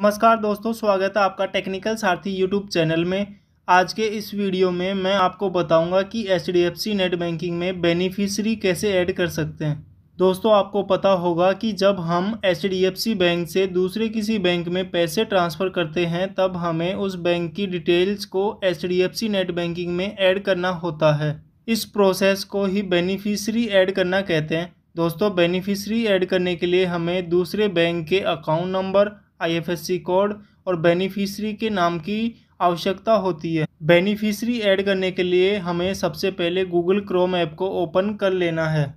नमस्कार दोस्तों स्वागत है आपका टेक्निकल सारथी यूट्यूब चैनल में आज के इस वीडियो में मैं आपको बताऊंगा कि एच नेट बैंकिंग में बेनिफिशरी कैसे ऐड कर सकते हैं दोस्तों आपको पता होगा कि जब हम एच बैंक से दूसरे किसी बैंक में पैसे ट्रांसफ़र करते हैं तब हमें उस बैंक की डिटेल्स को एच नेट बैंकिंग में ऐड करना होता है इस प्रोसेस को ही बेनिफिशरी ऐड करना कहते हैं दोस्तों बेनिफिशरी ऐड करने के लिए हमें दूसरे बैंक के अकाउंट नंबर आईएफएससी कोड और बेनिफिशरी के नाम की आवश्यकता होती है बेनिफिशरी ऐड करने के लिए हमें सबसे पहले गूगल क्रोम ऐप को ओपन कर लेना है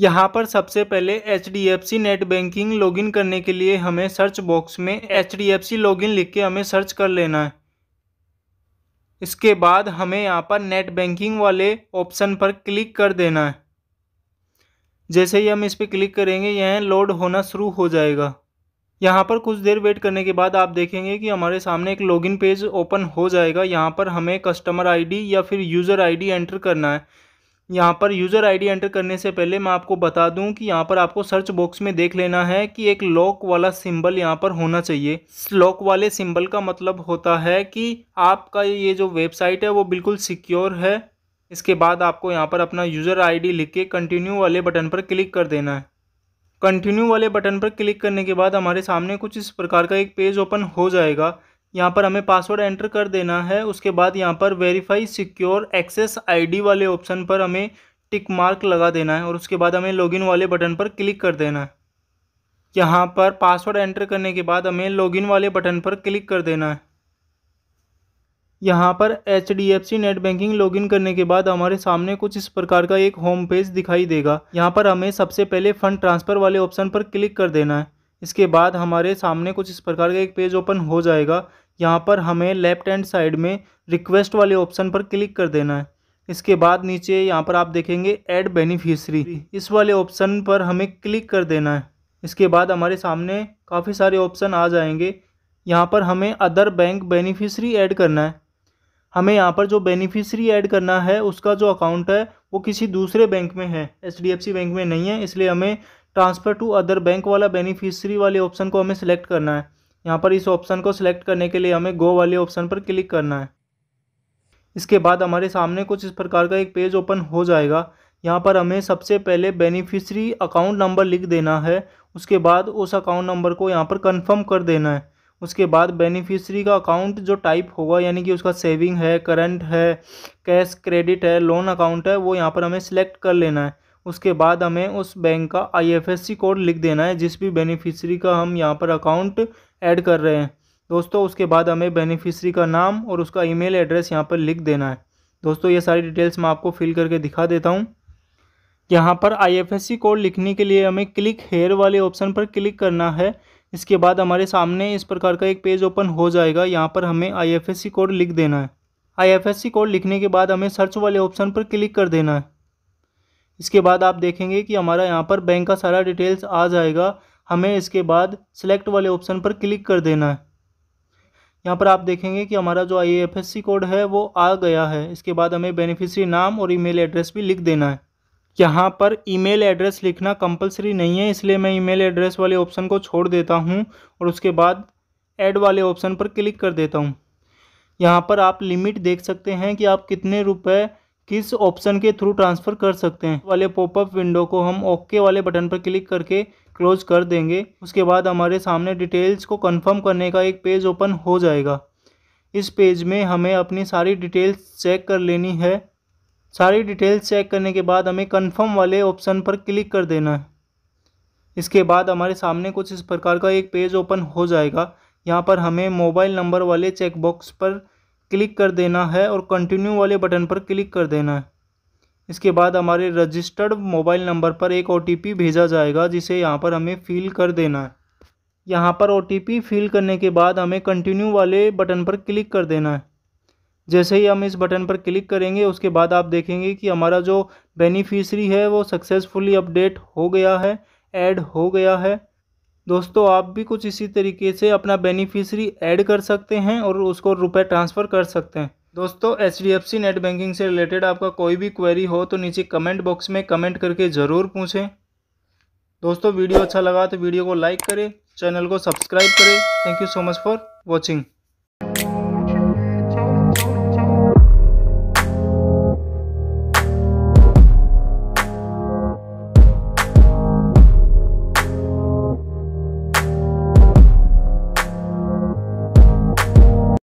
यहाँ पर सबसे पहले H D F C net banking login करने के लिए हमें सर्च बॉक्स में H D F C login लिख के हमें सर्च कर लेना है इसके बाद हमें यहाँ पर नेट बैंकिंग वाले ऑप्शन पर क्लिक कर देना है जैसे ही हम इस पर क्लिक करेंगे यह लोड होना शुरू हो जाएगा यहाँ पर कुछ देर वेट करने के बाद आप देखेंगे कि हमारे सामने एक लॉगिन पेज ओपन हो जाएगा यहाँ पर हमें कस्टमर आईडी या फिर यूज़र आईडी एंटर करना है यहाँ पर यूज़र आईडी एंटर करने से पहले मैं आपको बता दूं कि यहाँ पर आपको सर्च बॉक्स में देख लेना है कि एक लॉक वाला सिंबल यहाँ पर होना चाहिए लॉक वाले सिंबल का मतलब होता है कि आपका ये जो वेबसाइट है वो बिल्कुल सिक्योर है इसके बाद आपको यहाँ पर अपना यूज़र आईडी लिख के कंटिन्यू वाले बटन पर क्लिक कर देना है कंटिन्यू वाले बटन पर क्लिक करने के बाद हमारे सामने कुछ इस प्रकार का एक पेज ओपन हो जाएगा यहाँ पर हमें पासवर्ड एंटर कर देना है उसके बाद यहाँ पर वेरीफाई सिक्योर एक्सेस आईडी वाले ऑप्शन पर हमें टिक मार्क लगा देना है और उसके बाद हमें लॉगिन वाले बटन पर क्लिक कर देना है यहाँ पर पासवर्ड एंटर करने के बाद हमें लॉगिन वाले बटन पर क्लिक कर देना है यहाँ पर H D F C net banking login करने के बाद हमारे सामने कुछ इस प्रकार का एक होम पेज दिखाई देगा यहाँ पर हमें सबसे पहले फ़ंड ट्रांसफ़र वाले ऑप्शन पर क्लिक कर देना है इसके बाद हमारे सामने कुछ इस प्रकार का एक पेज ओपन हो जाएगा यहाँ पर हमें लेफ़्ट हैंड साइड में रिक्वेस्ट वाले ऑप्शन पर क्लिक कर देना है इसके बाद नीचे यहाँ पर आप देखेंगे ऐड बेनिफिशरी इस वाले ऑप्शन पर हमें क्लिक कर देना है इसके बाद हमारे सामने काफ़ी सारे ऑप्शन आ जाएंगे यहाँ पर हमें अदर बैंक बेनिफिशरी ऐड करना है हमें यहाँ पर जो बेनिफिशरी ऐड करना है उसका जो अकाउंट है वो किसी दूसरे बैंक में है एच बैंक में नहीं है इसलिए हमें ट्रांसफ़र टू अदर बैंक वाला बेनिफिशरी वाले ऑप्शन को हमें सेलेक्ट करना है यहाँ पर इस ऑप्शन को सिलेक्ट करने के लिए हमें गो वाले ऑप्शन पर क्लिक करना है इसके बाद हमारे सामने कुछ इस प्रकार का एक पेज ओपन हो जाएगा यहाँ पर हमें सबसे पहले बेनिफिशरी अकाउंट नंबर लिख देना है उसके बाद उस अकाउंट नंबर को यहाँ पर कंफर्म कर देना है उसके बाद बेनिफिशरी का अकाउंट जो टाइप होगा यानी कि उसका सेविंग है करंट है कैश क्रेडिट है लोन अकाउंट है वो यहाँ पर हमें सिलेक्ट कर लेना है उसके बाद हमें उस बैंक का आईएफएससी कोड लिख देना है जिस भी बेनिफिशरी का हम यहाँ पर अकाउंट ऐड कर रहे हैं दोस्तों उसके बाद हमें बेनिफिशरी का नाम और उसका ई एड्रेस यहाँ पर लिख देना है दोस्तों ये सारी डिटेल्स मैं आपको फिल करके दिखा देता हूँ यहाँ पर आई कोड लिखने के लिए हमें क्लिक हेयर वाले ऑप्शन पर क्लिक करना है इसके बाद हमारे सामने इस प्रकार का एक पेज ओपन हो जाएगा यहाँ पर हमें आईएफएससी कोड लिख देना है आईएफएससी कोड लिखने के बाद हमें सर्च वाले ऑप्शन पर क्लिक कर देना है इसके बाद आप देखेंगे कि हमारा यहाँ पर बैंक का सारा डिटेल्स आ जाएगा हमें इसके बाद सिलेक्ट वाले ऑप्शन पर क्लिक कर देना है यहाँ पर आप देखेंगे कि हमारा जो आई कोड है वो आ गया है इसके बाद हमें बेनिफिशरी नाम और ईमेल एड्रेस भी लिख देना है यहाँ पर ईमेल एड्रेस लिखना कंपलसरी नहीं है इसलिए मैं ईमेल एड्रेस वाले ऑप्शन को छोड़ देता हूँ और उसके बाद ऐड वाले ऑप्शन पर क्लिक कर देता हूँ यहाँ पर आप लिमिट देख सकते हैं कि आप कितने रुपए किस ऑप्शन के थ्रू ट्रांसफ़र कर सकते हैं वाले पॉपअप विंडो को हम ओके वाले बटन पर क्लिक करके क्लोज कर देंगे उसके बाद हमारे सामने डिटेल्स को कन्फर्म करने का एक पेज ओपन हो जाएगा इस पेज में हमें अपनी सारी डिटेल्स चेक कर लेनी है सारी डिटेल्स चेक करने के बाद हमें कन्फर्म वाले ऑप्शन पर क्लिक कर देना है इसके बाद हमारे सामने कुछ इस प्रकार का एक पेज ओपन हो जाएगा यहाँ पर हमें मोबाइल नंबर वाले चेकबॉक्स पर क्लिक कर देना है और कंटिन्यू वाले बटन पर क्लिक कर देना है इसके बाद हमारे रजिस्टर्ड मोबाइल नंबर पर एक ओ भेजा जाएगा जिसे यहाँ पर हमें फ़िल कर देना है यहाँ पर ओ फ़िल करने के बाद हमें कंटिन्यू वाले बटन पर क्लिक कर देना है जैसे ही हम इस बटन पर क्लिक करेंगे उसके बाद आप देखेंगे कि हमारा जो बेनिफिशरी है वो सक्सेसफुली अपडेट हो गया है ऐड हो गया है दोस्तों आप भी कुछ इसी तरीके से अपना बेनिफिशरी ऐड कर सकते हैं और उसको रुपए ट्रांसफ़र कर सकते हैं दोस्तों H D F C net banking से रिलेटेड आपका कोई भी क्वेरी हो तो नीचे कमेंट बॉक्स में कमेंट करके ज़रूर पूछें दोस्तों वीडियो अच्छा लगा तो वीडियो को लाइक करें चैनल को सब्सक्राइब करें thank you so much for watching